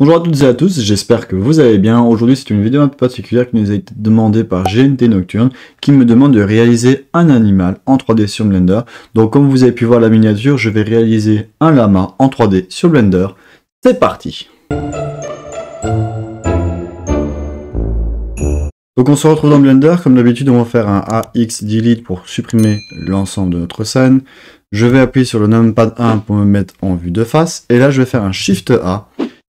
Bonjour à toutes et à tous, j'espère que vous allez bien. Aujourd'hui c'est une vidéo un peu particulière qui nous a été demandée par GNT Nocturne qui me demande de réaliser un animal en 3D sur Blender. Donc comme vous avez pu voir la miniature, je vais réaliser un lama en 3D sur Blender. C'est parti Donc on se retrouve dans Blender, comme d'habitude on va faire un AX Delete pour supprimer l'ensemble de notre scène. Je vais appuyer sur le numpad 1 pour me mettre en vue de face, et là je vais faire un Shift A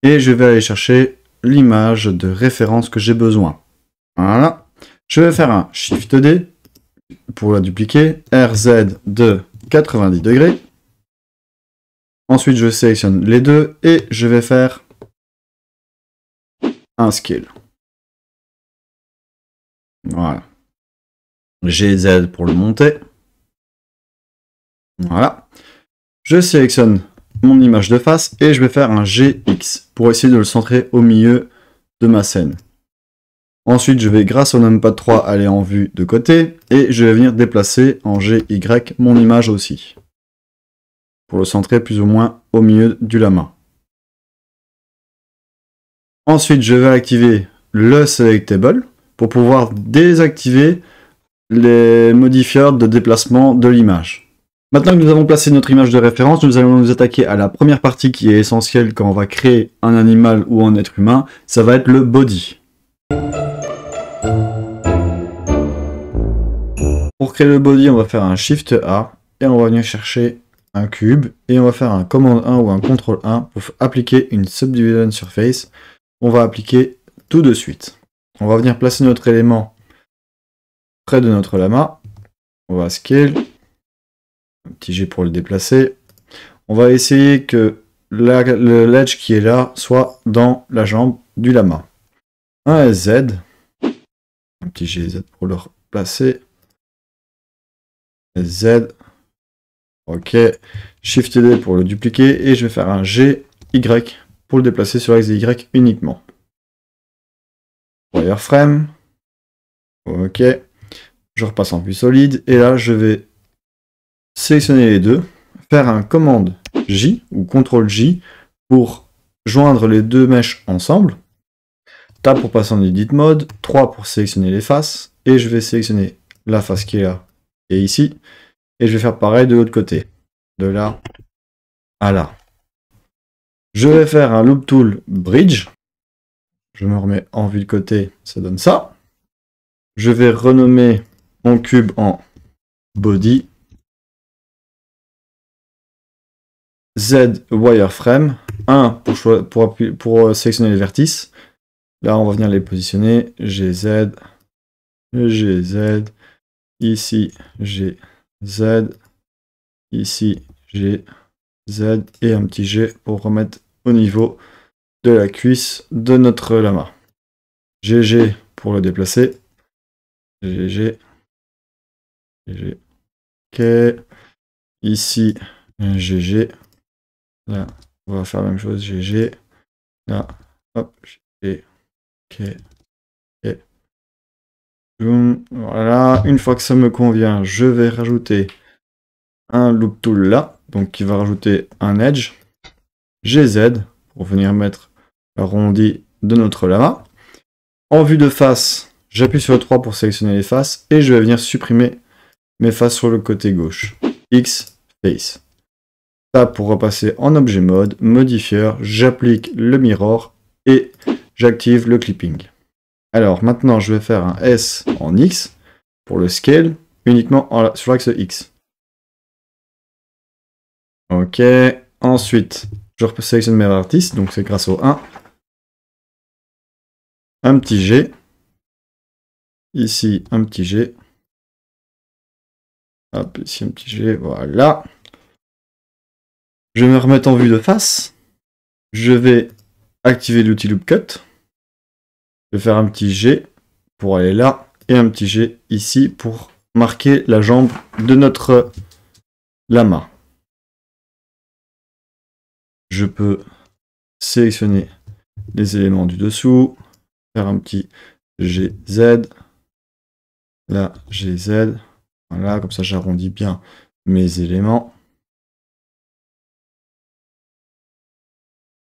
et je vais aller chercher l'image de référence que j'ai besoin. Voilà. Je vais faire un Shift D pour la dupliquer, RZ de 90 degrés. Ensuite, je sélectionne les deux et je vais faire un scale. Voilà. GZ pour le monter. Voilà. Je sélectionne mon image de face et je vais faire un GX pour essayer de le centrer au milieu de ma scène. Ensuite, je vais grâce au numpad 3 aller en vue de côté et je vais venir déplacer en GY mon image aussi pour le centrer plus ou moins au milieu du lama. Ensuite, je vais activer le Selectable pour pouvoir désactiver les modifiers de déplacement de l'image. Maintenant que nous avons placé notre image de référence, nous allons nous attaquer à la première partie qui est essentielle quand on va créer un animal ou un être humain, ça va être le body. Pour créer le body, on va faire un Shift A et on va venir chercher un cube et on va faire un Command 1 ou un contrôle 1 pour appliquer une subdivision surface. On va appliquer tout de suite. On va venir placer notre élément près de notre lama. On va scale un petit G pour le déplacer. On va essayer que le ledge qui est là soit dans la jambe du lama. Un Z. Un petit GZ pour le replacer. Z. Ok. Shift D pour le dupliquer. Et je vais faire un GY Y pour le déplacer sur l'axe Y uniquement. Wireframe. Ok. Je repasse en plus solide. Et là, je vais sélectionner les deux, faire un commande J ou CTRL J pour joindre les deux mèches ensemble. Tab pour passer en edit mode, 3 pour sélectionner les faces, et je vais sélectionner la face qui est là et ici, et je vais faire pareil de l'autre côté, de là à là. Je vais faire un loop tool bridge, je me remets en vue de côté, ça donne ça. Je vais renommer mon cube en body Z wireframe, 1 pour, pour, pour euh, sélectionner les vertices. Là, on va venir les positionner. GZ, GZ, ici GZ, ici GZ et un petit G pour remettre au niveau de la cuisse de notre lama. GG pour le déplacer. GG. GG. OK. Ici, GG. Là, on va faire la même chose. GG. Là, hop, GG. Ok. Voilà. Une fois que ça me convient, je vais rajouter un loop tool là. Donc, qui va rajouter un edge. GZ pour venir mettre l'arrondi de notre lama. En vue de face, j'appuie sur le 3 pour sélectionner les faces et je vais venir supprimer mes faces sur le côté gauche. X, face. Ça pour repasser en objet mode, modifier, j'applique le mirror et j'active le clipping. Alors maintenant, je vais faire un S en X pour le scale uniquement sur l'axe X. Ok, ensuite, je sélectionne mes artistes, donc c'est grâce au 1. Un petit G. Ici, un petit G. Hop, ici un petit G, voilà. Je vais me remettre en vue de face. Je vais activer l'outil loop cut. Je vais faire un petit G pour aller là et un petit G ici pour marquer la jambe de notre lama. Je peux sélectionner les éléments du dessous, faire un petit GZ, là GZ, voilà, comme ça j'arrondis bien mes éléments.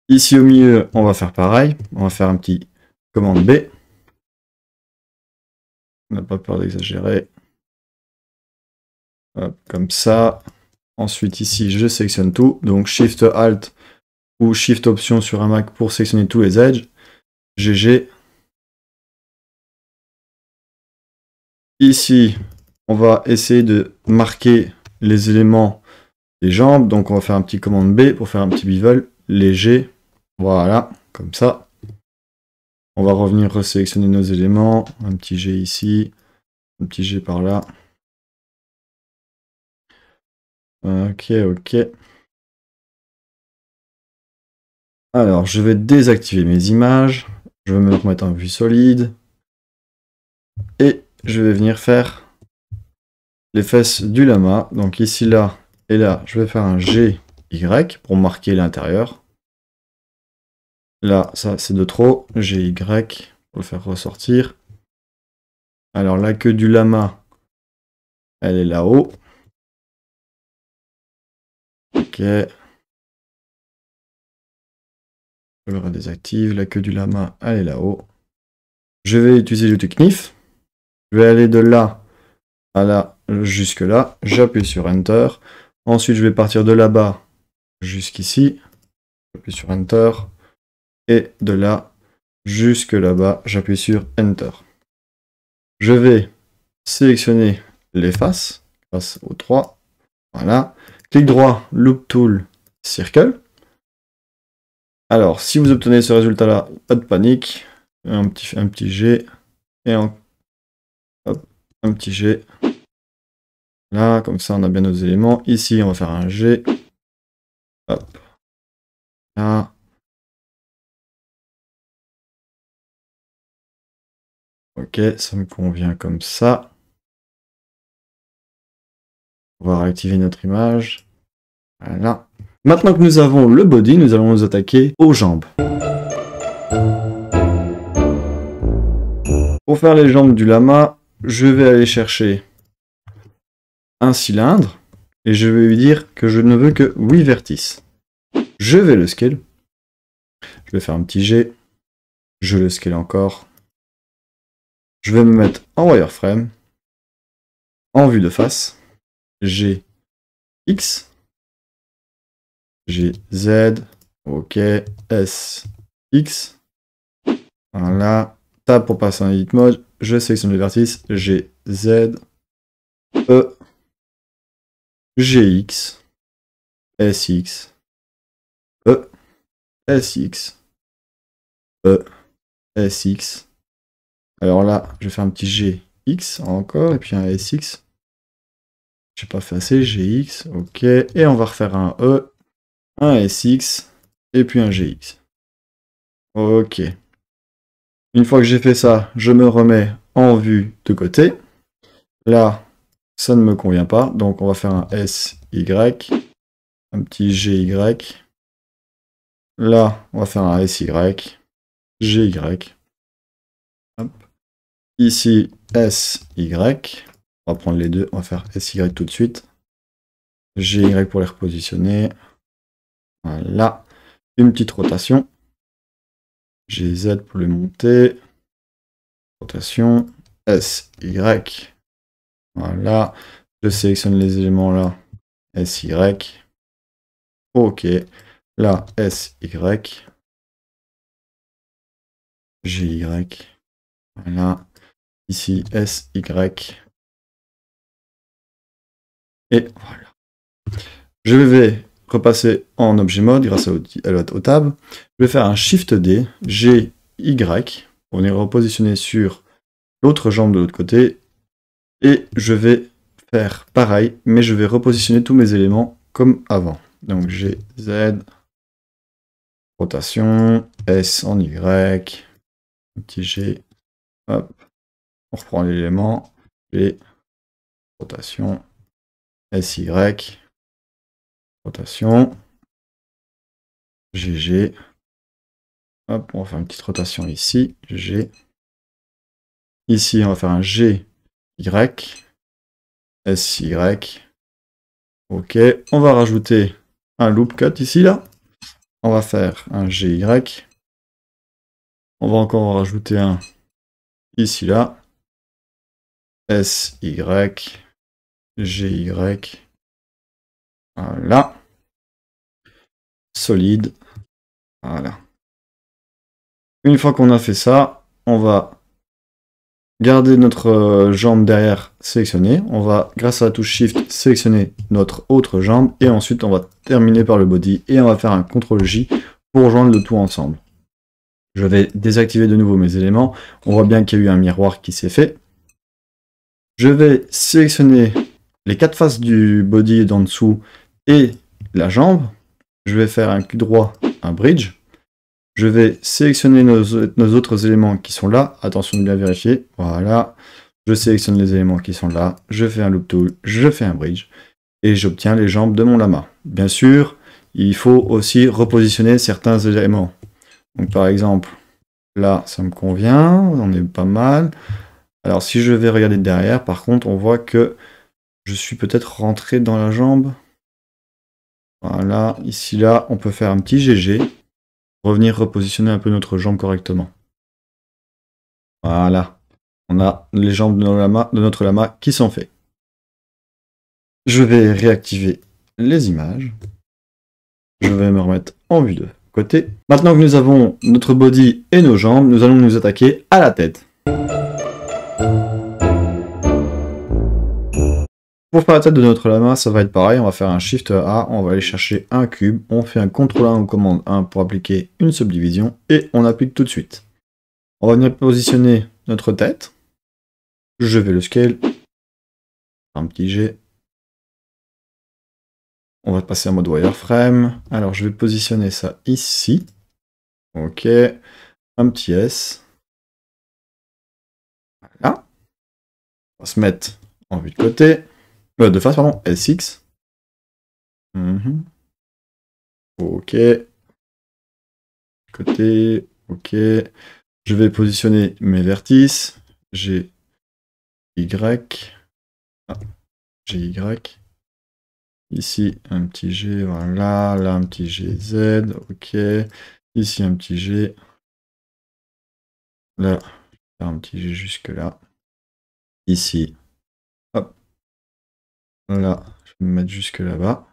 Ici au milieu, on va faire pareil. On va faire un petit commande B. On n'a pas peur d'exagérer. Comme ça. Ensuite ici, je sélectionne tout. Donc Shift Alt ou Shift Option sur un Mac pour sélectionner tous les edges. GG. Ici, on va essayer de marquer les éléments des jambes. Donc on va faire un petit commande B pour faire un petit bevel léger. Voilà, comme ça. On va revenir sélectionner nos éléments. Un petit G ici, un petit G par là. Ok, ok. Alors, je vais désactiver mes images. Je vais me mettre en vue solide. Et je vais venir faire les fesses du lama. Donc ici, là et là, je vais faire un G, Y pour marquer l'intérieur. Là, ça, c'est de trop. J'ai Y pour le faire ressortir. Alors, la queue du lama, elle est là-haut. Ok. Je le redésactive. La queue du lama, elle est là-haut. Je vais utiliser le knif. Je vais aller de là à là, jusque là. J'appuie sur Enter. Ensuite, je vais partir de là-bas jusqu'ici. J'appuie sur Enter et de là jusque là-bas, j'appuie sur Enter. Je vais sélectionner les faces face aux trois. Voilà. Clic droit, Loop Tool, Circle. Alors, si vous obtenez ce résultat-là, pas de panique. Un petit, un petit G. Et un, un petit G. Là, comme ça, on a bien nos éléments. Ici, on va faire un G. Hop. Là. Ok, ça me convient comme ça. On va réactiver notre image. Voilà. Maintenant que nous avons le body, nous allons nous attaquer aux jambes. Pour faire les jambes du lama, je vais aller chercher un cylindre et je vais lui dire que je ne veux que 8 vertices. Je vais le scale. Je vais faire un petit G. Je le scale encore. Je vais me mettre en wireframe, en vue de face, j'ai X, Z, OK, S, X. Voilà, tab pour passer en edit mode, je sélectionne le vertice, j'ai Z, E, GX, SX, E, SX, E, SX, alors là, je vais faire un petit GX encore, et puis un SX. J'ai pas fait assez, GX, ok. Et on va refaire un E, un SX, et puis un GX. Ok. Une fois que j'ai fait ça, je me remets en vue de côté. Là, ça ne me convient pas, donc on va faire un SY, un petit GY. Là, on va faire un SY, GY. Ici, S, Y. On va prendre les deux. On va faire S, Y tout de suite. Y pour les repositionner. Voilà. Une petite rotation. G, Z pour les monter. Rotation. S, Y. Voilà. Je sélectionne les éléments là. S, Y. OK. Là, G, Y. Voilà. Ici, S, Y. Et voilà. Je vais repasser en objet mode grâce à au tab. Je vais faire un Shift D, G, Y. On est repositionné sur l'autre jambe de l'autre côté. Et je vais faire pareil, mais je vais repositionner tous mes éléments comme avant. Donc G, Z, rotation, S en Y, petit G, hop on reprend l'élément, G rotation, y rotation, GG, hop, on va faire une petite rotation ici, G, ici on va faire un G, Y, SY, ok, on va rajouter un loop cut ici, là, on va faire un g y on va encore rajouter un ici, là, S, Y, G, Y. Voilà. Solide. Voilà. Une fois qu'on a fait ça, on va garder notre euh, jambe derrière sélectionnée. On va, grâce à la touche Shift, sélectionner notre autre jambe. Et ensuite, on va terminer par le body. Et on va faire un CTRL-J pour joindre le tout ensemble. Je vais désactiver de nouveau mes éléments. On voit bien qu'il y a eu un miroir qui s'est fait. Je vais sélectionner les quatre faces du body d'en dessous et la jambe. Je vais faire un cul droit, un bridge. Je vais sélectionner nos, nos, autres éléments qui sont là. Attention de bien vérifier. Voilà. Je sélectionne les éléments qui sont là. Je fais un loop tool. Je fais un bridge. Et j'obtiens les jambes de mon lama. Bien sûr, il faut aussi repositionner certains éléments. Donc par exemple, là, ça me convient. On est pas mal. Alors si je vais regarder derrière, par contre, on voit que je suis peut-être rentré dans la jambe. Voilà, ici là, on peut faire un petit GG. Revenir repositionner un peu notre jambe correctement. Voilà. On a les jambes de notre lama, de notre lama qui sont faites. Je vais réactiver les images. Je vais me remettre en vue de côté. Maintenant que nous avons notre body et nos jambes, nous allons nous attaquer à la tête. Pour faire la tête de notre lama, ça va être pareil, on va faire un Shift A, on va aller chercher un cube, on fait un CTRL 1 ou commande 1 pour appliquer une subdivision, et on applique tout de suite. On va venir positionner notre tête, je vais le scale, un petit G, on va passer en mode wireframe, alors je vais positionner ça ici, ok, un petit S, voilà, on va se mettre en vue de côté, de face, pardon, SX. Mhm. Ok. Côté, ok. Je vais positionner mes vertices. J'ai Y. j'ai ah, Y. Ici, un petit G, voilà. Là, un petit G, Z, ok. Ici, un petit G. Là, un petit G jusque là. Ici, Là, je vais me mettre jusque là-bas.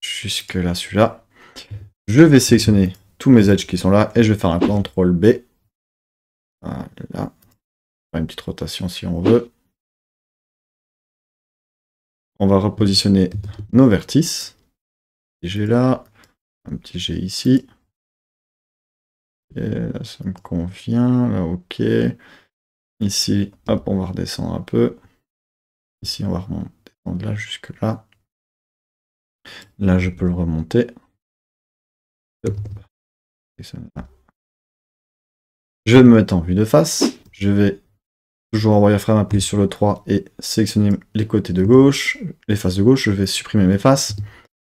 Jusque là, celui-là. Je vais sélectionner tous mes edges qui sont là et je vais faire un CTRL B. Voilà. une petite rotation si on veut. On va repositionner nos vertices. G là, un petit G ici. Et là, ça me convient. Là, OK. Ici, hop, on va redescendre un peu. Ici, on va redescendre là jusque là. Là, je peux le remonter. Je vais me mettre en vue de face. Je vais toujours en wireframe, appuyer sur le 3 et sélectionner les côtés de gauche, les faces de gauche. Je vais supprimer mes faces.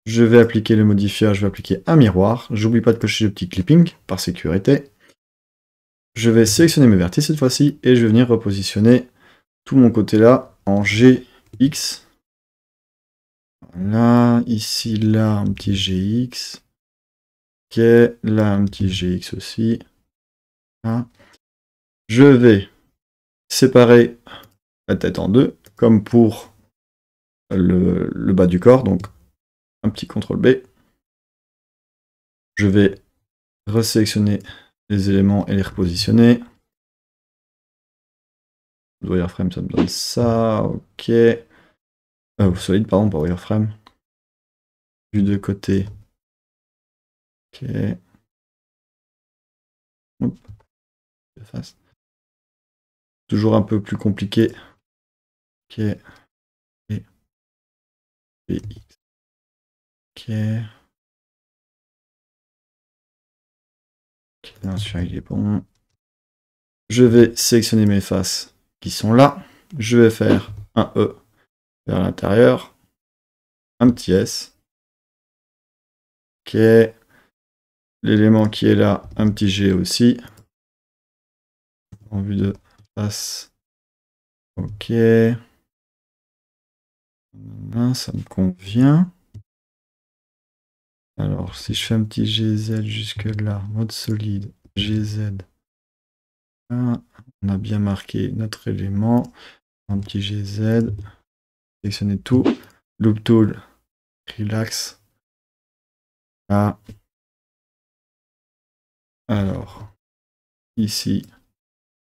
Je vais appliquer le modifier, je vais appliquer un miroir. J'oublie pas de cocher le petit clipping par sécurité. Je vais sélectionner mes vertices cette fois-ci et je vais venir repositionner tout mon côté là en GX. Là, ici, là, un petit GX. Ok, là, un petit GX aussi. Je vais séparer la tête en deux, comme pour le, bas du corps. Donc, un petit CTRL B. Je vais resélectionner les éléments et les repositionner. Wireframe, ça me donne ça, ok. Euh, solide, pardon, pas wireframe. Du de côté. Ok. Toujours un peu plus compliqué. Ok. Et. Ok. Bien sûr, il est bon. Je vais sélectionner mes faces qui sont là. Je vais faire un E vers l'intérieur. Un petit S. Ok. L'élément qui est là, un petit G aussi. En vue de face. Ok. Ça me convient. Alors, si je fais un petit GZ jusque-là, mode solide, GZ. On a bien marqué notre élément. Un petit GZ. Sélectionner tout. Loop tool. Relax. Alors. Ici.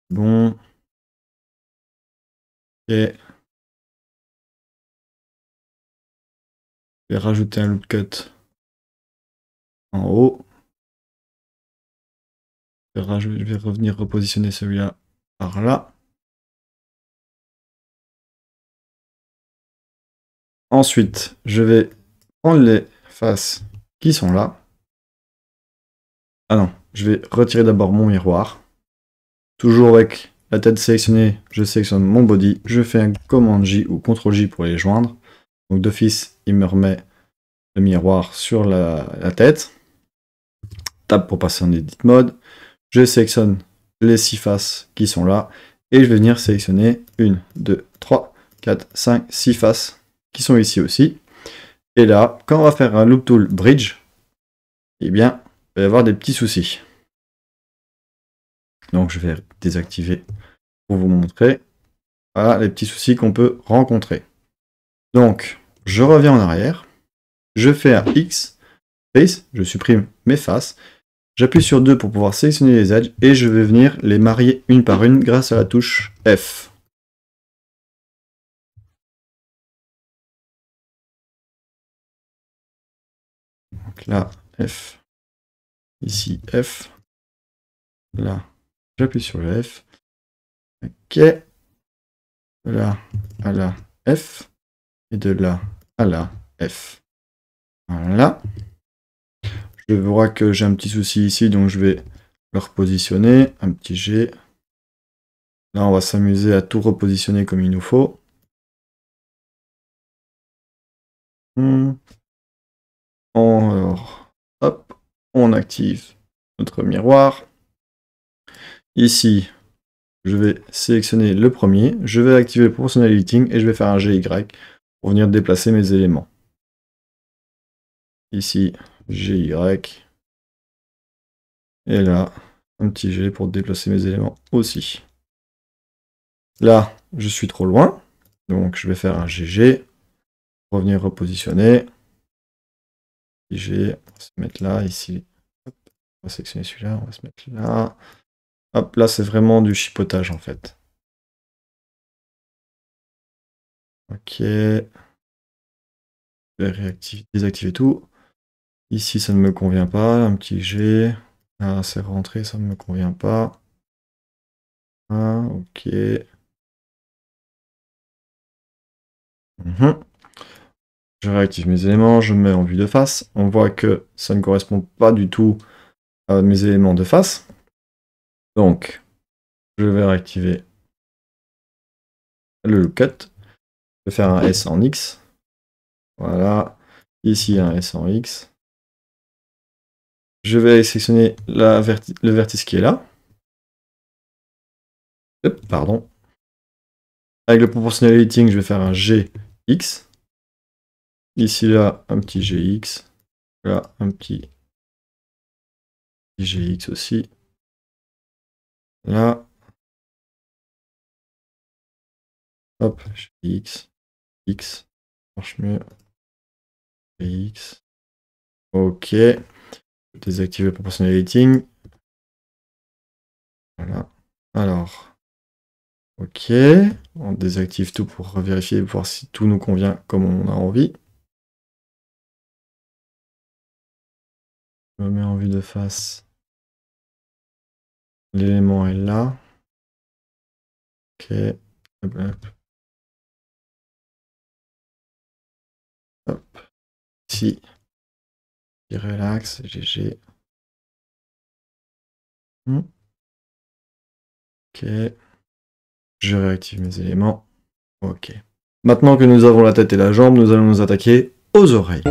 Bon. Ok. Je vais rajouter un loop cut en haut. Je vais revenir repositionner celui-là par là. Ensuite, je vais prendre les faces qui sont là. Ah non, je vais retirer d'abord mon miroir. Toujours avec la tête sélectionnée, je sélectionne mon body. Je fais un commande J ou CTRL J pour les joindre. Donc d'office, il me remet le miroir sur la tête. Tape pour passer en edit mode. Je sélectionne les six faces qui sont là et je vais venir sélectionner une, 2, 3, 4, 5, six faces qui sont ici aussi. Et là, quand on va faire un loop tool bridge, eh bien, il va y avoir des petits soucis. Donc je vais désactiver pour vous montrer. Voilà les petits soucis qu'on peut rencontrer. Donc, je reviens en arrière, je fais un X, je supprime mes faces. J'appuie sur 2 pour pouvoir sélectionner les edges et je vais venir les marier une par une grâce à la touche F. Donc là, F. Ici, F. Là, j'appuie sur le F. OK. De là à la F. Et de là à la F. Voilà. Je vois que j'ai un petit souci ici, donc je vais le repositionner. Un petit G. Là, on va s'amuser à tout repositionner comme il nous faut. Hmm. Alors, hop, on active notre miroir. Ici, je vais sélectionner le premier, je vais activer le proportional editing et je vais faire un GY pour venir déplacer mes éléments. Ici, GY. Et là, un petit G pour déplacer mes éléments aussi. Là, je suis trop loin. Donc je vais faire un GG. Revenir repositionner. G, on va se mettre là, ici. on va sélectionner celui-là, on va se mettre là. Hop, là c'est vraiment du chipotage en fait. Ok. Je vais désactiver tout. Ici, ça ne me convient pas. Un petit G. Ah, c'est rentré, ça ne me convient pas. Ah, ok. Mhm. Je réactive mes éléments, je mets en vue de face. On voit que ça ne correspond pas du tout à mes éléments de face. Donc, je vais réactiver le lookout. Je vais faire un S en X. Voilà. Ici, un S en X. Je vais sélectionner le vertice qui est là. pardon. Avec le proportionnel editing, je vais faire un GX. Ici, là, un petit GX. Là, un petit GX aussi. Là. Hop, GX. X. Marche mieux. GX. OK désactiver le proportionnel editing. Voilà. Alors. OK. On désactive tout pour vérifier, et voir si tout nous convient comme on a envie. Je me mets en vue de face. L'élément est là. OK. Qui relaxe, GG. Hmm. Ok. Je réactive mes éléments. Ok. Maintenant que nous avons la tête et la jambe, nous allons nous attaquer aux oreilles.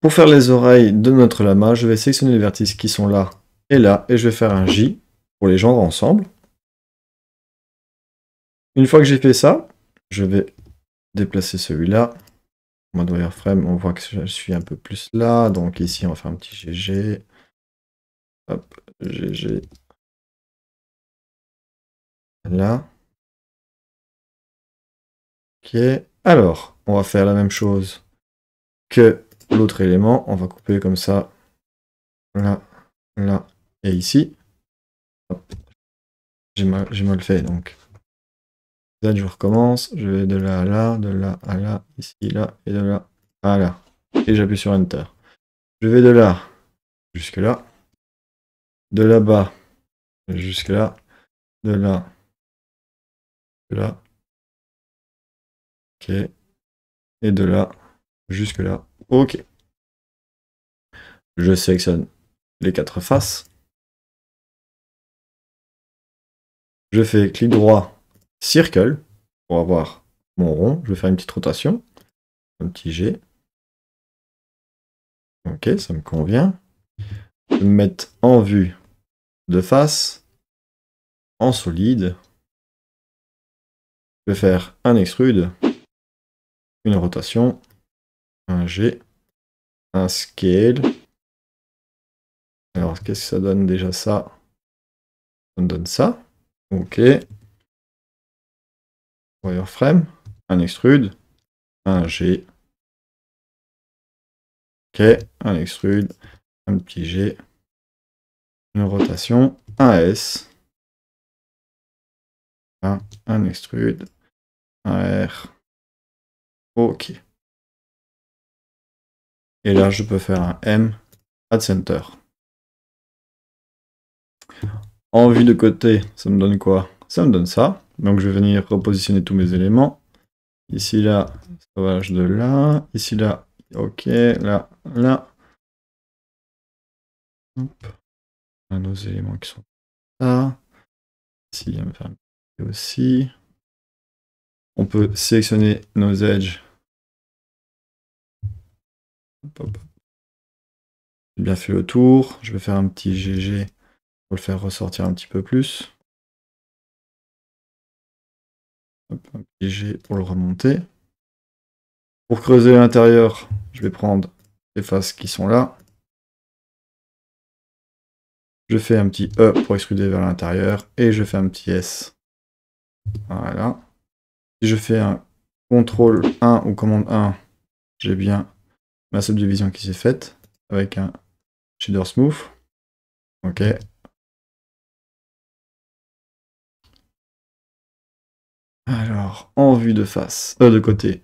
Pour faire les oreilles de notre lama, je vais sélectionner les vertices qui sont là et là, et je vais faire un J pour les jambes ensemble. Une fois que j'ai fait ça, je vais déplacer celui-là mode wireframe, on voit que je suis un peu plus là. Donc ici, on fait un petit GG. Hop, GG. Là. Ok. Alors, on va faire la même chose que l'autre élément. On va couper comme ça. Là, là et ici. J'ai mal, mal fait, donc je recommence. Je vais de là à là, de là à là, ici, là, et de là à là. Et j'appuie sur Enter. Je vais de là jusque là. De là-bas jusque là. De là. Là. Ok. Et de là jusque là. Ok. Je sélectionne les quatre faces. Je fais clic droit circle, pour avoir mon rond, je vais faire une petite rotation, un petit G. Ok, ça me convient. Je vais mettre en vue de face, en solide. Je vais faire un extrude, une rotation, un G, un scale. Alors, qu'est-ce que ça donne déjà ça Ça me donne ça. Ok frame, un extrude, un G. Ok, un extrude, un petit G, une rotation, un S, un, un extrude, un R. Ok. Et là, je peux faire un M, Add Center. En vue de côté, ça me donne quoi Ça me donne ça. Donc je vais venir repositionner tous mes éléments. Ici, là, ça de là. Ici, là, ok, là, là. On a nos éléments qui sont là. Ici, il va faire aussi. On peut sélectionner nos edges. J'ai bien fait le tour. Je vais faire un petit GG pour le faire ressortir un petit peu plus. pour le remonter. Pour creuser l'intérieur, je vais prendre les faces qui sont là. Je fais un petit E pour extruder vers l'intérieur et je fais un petit S. Voilà. Si je fais un CTRL 1 ou commande 1, j'ai bien ma subdivision qui s'est faite avec un shader smooth. OK. Alors, en vue de face, euh, de côté.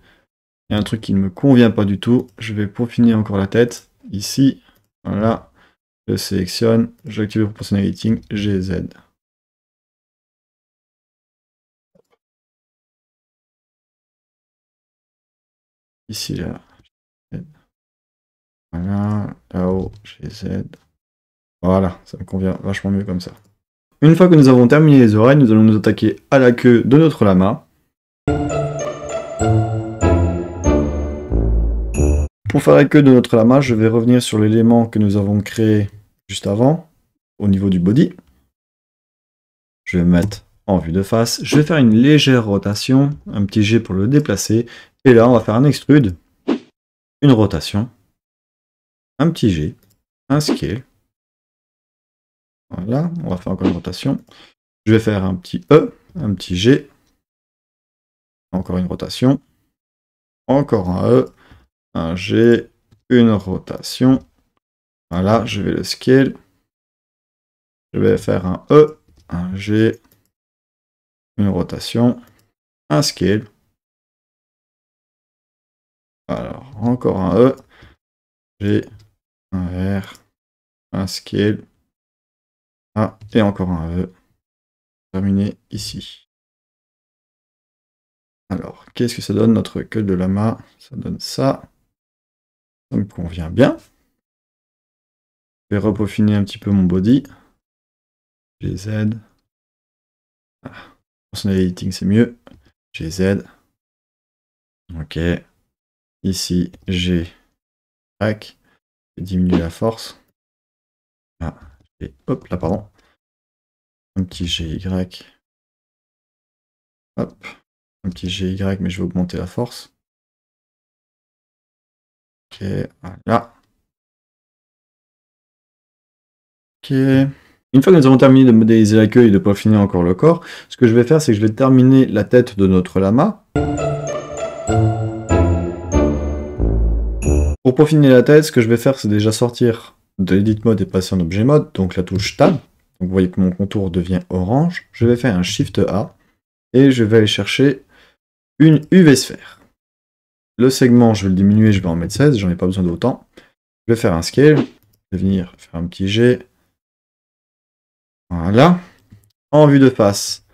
Il y a un truc qui ne me convient pas du tout. Je vais peaufiner encore la tête. Ici, voilà. Je sélectionne, j'active le proportional editing, GZ. Ici, là, voilà, là-haut, GZ. Voilà, ça me convient vachement mieux comme ça. Une fois que nous avons terminé les oreilles, nous allons nous attaquer à la queue de notre lama. Pour faire la queue de notre lama, je vais revenir sur l'élément que nous avons créé juste avant, au niveau du body. Je vais me mettre en vue de face. Je vais faire une légère rotation, un petit G pour le déplacer. Et là, on va faire un extrude, une rotation, un petit G, un scale, voilà, on va faire encore une rotation. Je vais faire un petit E, un petit G. Encore une rotation. Encore un E, un G, une rotation. Voilà, je vais le scale. Je vais faire un E, un G, une rotation, un scale. Alors, encore un E, G, un R, un scale, ah, et encore un E. Terminé ici. Alors, qu'est-ce que ça donne notre queue de lama Ça donne ça. Ça me convient bien. Je vais repeaufiner un petit peu mon body. GZ. Ah, editing, c'est mieux. GZ. Ok. Ici, G. Hack. Je vais diminuer la force. Ah, hop, là, pardon. Un petit GY. Hop. Un petit GY, mais je vais augmenter la force. Ok, voilà. Ok. Une fois que nous avons terminé de modéliser la et de peaufiner encore le corps, ce que je vais faire, c'est que je vais terminer la tête de notre lama. Pour peaufiner la tête, ce que je vais faire, c'est déjà sortir de mode est passé en objet mode, donc la touche tab. vous voyez que mon contour devient orange. Je vais faire un shift A et je vais aller chercher une UV sphère. Le segment, je vais le diminuer, je vais en mettre 16, j'en ai pas besoin d'autant. Je vais faire un scale, je vais venir faire un petit G. Voilà. En vue de face,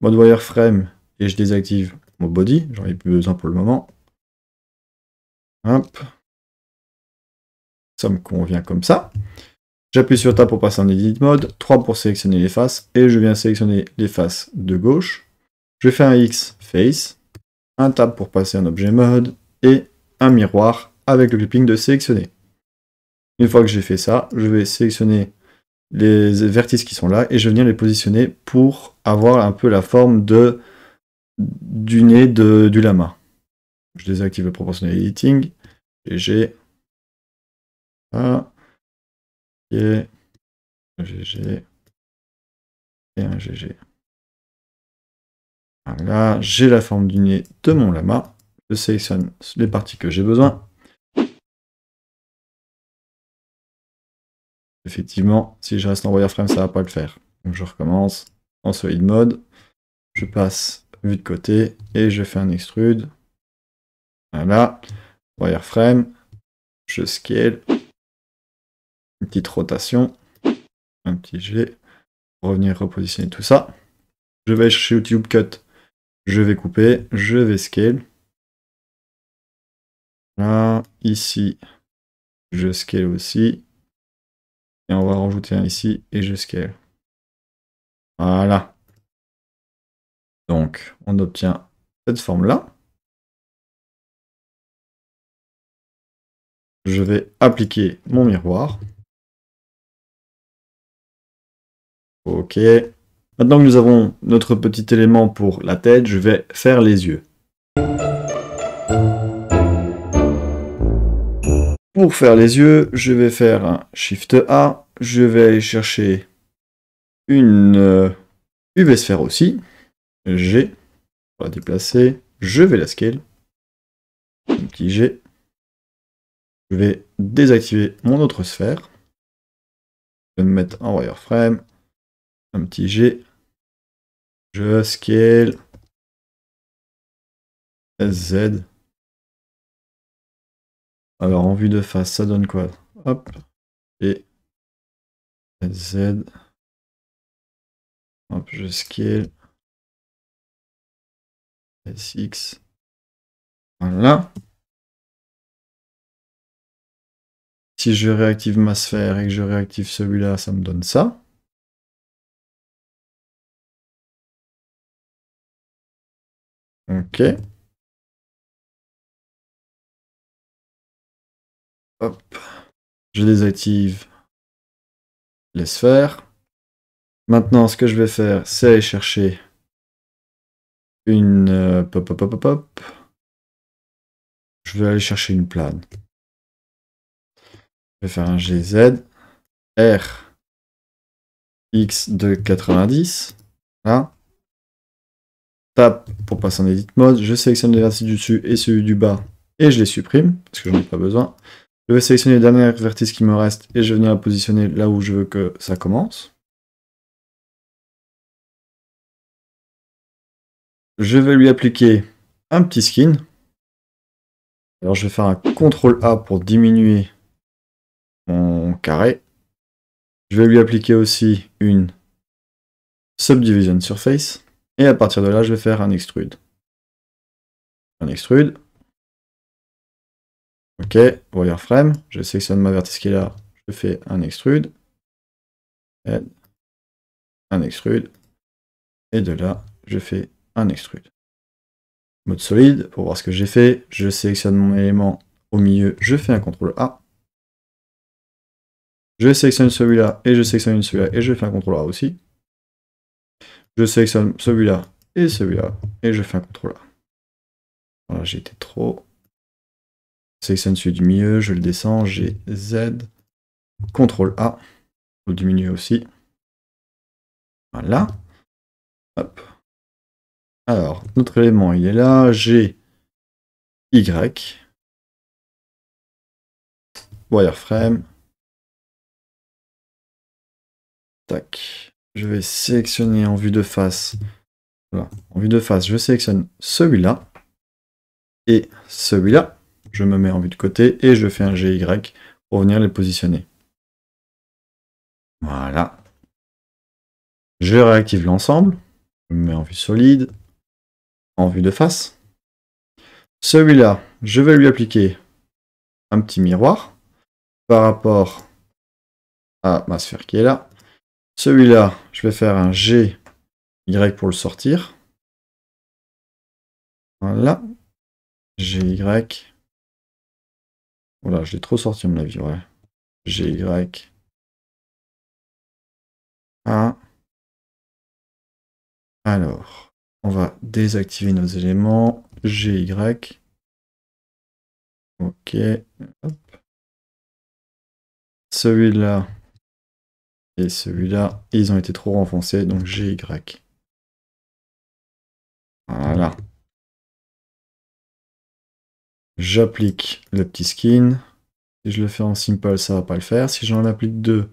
mode wireframe, et je désactive mon body, j'en ai plus besoin pour le moment. Hop, ça me convient comme ça. J'appuie sur Tab pour passer en Edit Mode, 3 pour sélectionner les faces, et je viens sélectionner les faces de gauche. Je fais un X Face, un Tab pour passer en Objet Mode, et un miroir avec le clipping de sélectionner. Une fois que j'ai fait ça, je vais sélectionner les vertices qui sont là et je vais venir les positionner pour avoir un peu la forme de, du nez du lama. Je désactive le proportionnel editing et j'ai et Un GG. Et un GG. Voilà, j'ai la forme du nez de mon lama. Je sélectionne les parties que j'ai besoin. Effectivement, si je reste en wireframe, ça va pas le faire. Donc je recommence en solid mode. Je passe vue de côté et je fais un extrude. Voilà, wireframe. Je scale une petite rotation, un petit G, revenir repositionner tout ça. Je vais chercher YouTube Cut, je vais couper, je vais scale. Là, ici, je scale aussi. Et on va rajouter un ici et je scale. Voilà. Donc, on obtient cette forme-là. Je vais appliquer mon miroir. Ok. Maintenant que nous avons notre petit élément pour la tête, je vais faire les yeux. Pour faire les yeux, je vais faire un Shift A. Je vais aller chercher une euh, UV sphère aussi. G. On va déplacer. Je vais la scale. Un petit G. Je vais désactiver mon autre sphère. Je vais me mettre en wireframe un petit G. Je scale SZ. Alors en vue de face, ça donne quoi Hop. Et Z. Hop, je scale. SX. Voilà. Si je réactive ma sphère et que je réactive celui-là, ça me donne ça. Ok. Hop. Je désactive les sphères. Maintenant, ce que je vais faire, c'est aller chercher une... Euh, pop, pop, pop, pop. Je vais aller chercher une plane. Je vais faire un GZ. R. X de 90. Là tape pour passer en edit mode, je sélectionne les vertices du dessus et celui du bas et je les supprime parce que j'en ai pas besoin. Je vais sélectionner les dernières vertice qui me reste et je vais venir la positionner là où je veux que ça commence. Je vais lui appliquer un petit skin. Alors je vais faire un CTRL A pour diminuer mon carré. Je vais lui appliquer aussi une subdivision surface. Et à partir de là, je vais faire un extrude. Un extrude. Ok, wireframe. Je sélectionne ma vertice là. Je fais un extrude. Un extrude. Et de là, je fais un extrude. Mode solide, pour voir ce que j'ai fait, je sélectionne mon élément au milieu, je fais un CTRL A. Je sélectionne celui-là et je sélectionne celui-là et je fais un CTRL A aussi. Je sélectionne celui-là et celui-là, et je fais un contrôle A. Voilà, j'ai été trop. Je sélectionne celui du milieu, je le descends, j'ai Z, contrôle A, le diminuer aussi. Voilà. Hop. Alors, notre élément, il est là, j'ai Y, wireframe, tac, je vais sélectionner en vue de face. Voilà, en vue de face, je sélectionne celui-là et celui-là. Je me mets en vue de côté et je fais un GY pour venir les positionner. Voilà. Je réactive l'ensemble. Je me mets en vue solide, en vue de face. Celui-là, je vais lui appliquer un petit miroir par rapport à ma sphère qui est là. Celui-là, je vais faire un G, Y pour le sortir. Voilà. G, Y. Voilà, je l'ai trop sorti à mon avis, ouais. G, Y. Alors, on va désactiver nos éléments. G, Y. Ok. Celui-là, et celui-là, ils ont été trop renfoncés, donc GY. Voilà. J'applique le petit skin. Si je le fais en simple, ça va pas le faire. Si j'en applique deux,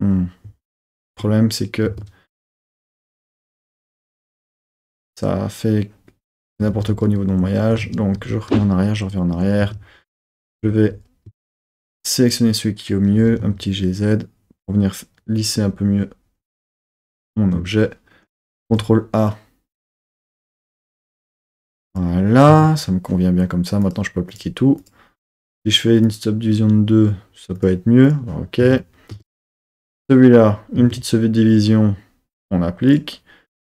hmm. le problème c'est que ça fait n'importe quoi au niveau de mon maillage. Donc je reviens en arrière, je reviens en arrière. Je vais sélectionner celui qui est au mieux, un petit GZ, pour venir lisser un peu mieux mon objet. CTRL A. Voilà, ça me convient bien comme ça. Maintenant, je peux appliquer tout. Si je fais une subdivision de 2, ça peut être mieux. Ok. Celui-là, une petite subdivision, on applique.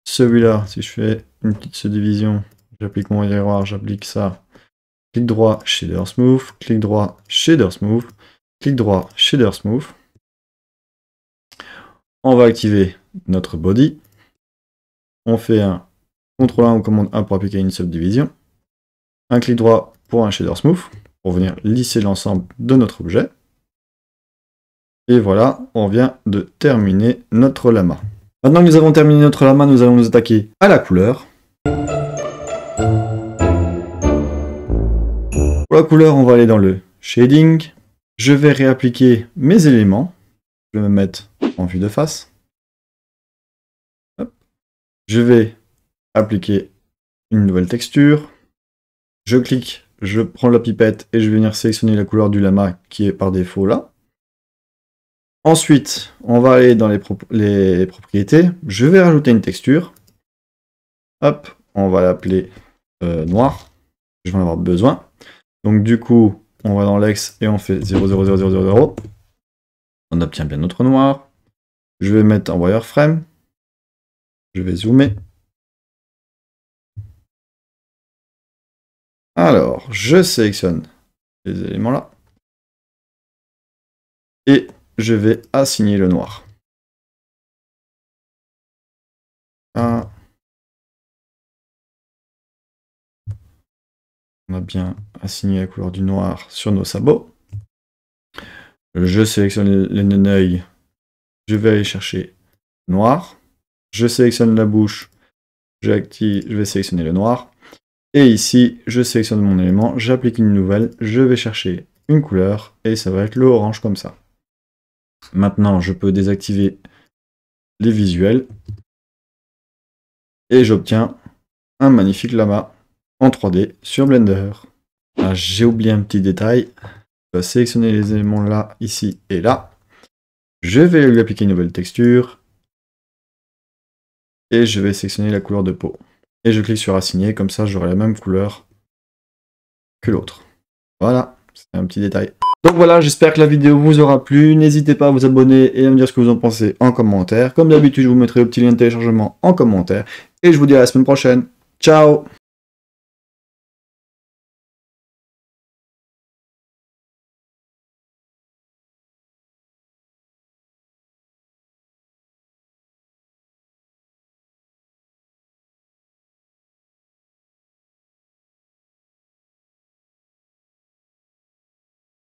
Celui-là, si je fais une petite subdivision, j'applique mon miroir, j'applique ça. Clic droit, shader smooth, clic droit, shader smooth, clic droit, shader smooth. On va activer notre body. On fait un CTRL 1 ou commande 1 pour appliquer une subdivision. Un clic droit pour un shader smooth, pour venir lisser l'ensemble de notre objet. Et voilà, on vient de terminer notre lama. Maintenant que nous avons terminé notre lama, nous allons nous attaquer à la couleur. Pour la couleur, on va aller dans le shading. Je vais réappliquer mes éléments. Je vais me mettre en vue de face. Je vais appliquer une nouvelle texture. Je clique, je prends la pipette et je vais venir sélectionner la couleur du lama qui est par défaut là. Ensuite, on va aller dans les, les propriétés. Je vais rajouter une texture. Hop, on va l'appeler euh, noir. Je vais en avoir besoin. Donc du coup, on va dans l'ex et on fait 000000 On obtient bien notre noir. Je vais mettre un wireframe. Je vais zoomer. Alors, je sélectionne les éléments là. Et je vais assigner le noir. On a bien assigné la couleur du noir sur nos sabots. Je sélectionne les, neneuils je vais aller chercher noir. Je sélectionne la bouche. je vais sélectionner le noir. Et ici, je sélectionne mon élément, j'applique une nouvelle, je vais chercher une couleur et ça va être le orange comme ça. Maintenant, je peux désactiver les visuels et j'obtiens un magnifique lama en 3D sur Blender. Ah, j'ai oublié un petit détail, je vais sélectionner les éléments là, ici et là. Je vais lui appliquer une nouvelle texture. Et je vais sélectionner la couleur de peau. Et je clique sur assigner, comme ça j'aurai la même couleur que l'autre. Voilà, c'est un petit détail. Donc voilà, j'espère que la vidéo vous aura plu. N'hésitez pas à vous abonner et à me dire ce que vous en pensez en commentaire. Comme d'habitude, je vous mettrai le petit lien de téléchargement en commentaire. Et je vous dis à la semaine prochaine. Ciao